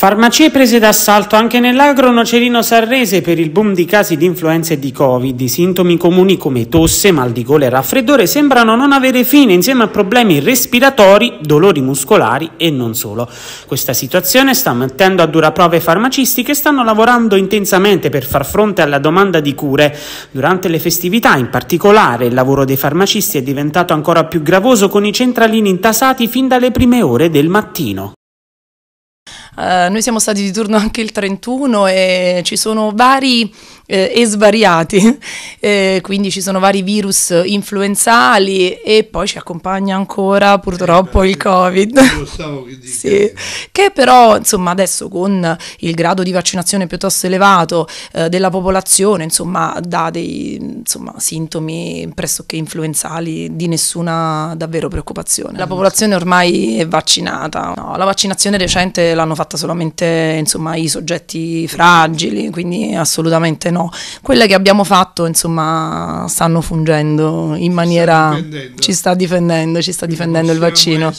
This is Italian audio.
Farmacie prese d'assalto anche nell'agro nocerino sarrese per il boom di casi di influenza e di Covid. I sintomi comuni come tosse, mal di gola e raffreddore sembrano non avere fine insieme a problemi respiratori, dolori muscolari e non solo. Questa situazione sta mettendo a dura prova i farmacisti che stanno lavorando intensamente per far fronte alla domanda di cure. Durante le festività, in particolare, il lavoro dei farmacisti è diventato ancora più gravoso con i centralini intasati fin dalle prime ore del mattino. Eh, noi siamo stati di turno anche il 31 e ci sono vari eh, e svariati, eh, quindi ci sono vari virus influenzali e poi ci accompagna ancora purtroppo eh, il Covid. Che, sì. che però insomma adesso con il grado di vaccinazione piuttosto elevato eh, della popolazione insomma dà dei insomma, sintomi pressoché influenzali di nessuna davvero preoccupazione. La popolazione ormai è vaccinata, no, la vaccinazione recente l'hanno fatta fatta solamente insomma, i soggetti fragili, quindi assolutamente no. Quelle che abbiamo fatto insomma, stanno fungendo in maniera... Ci sta difendendo, ci sta difendendo il vaccino.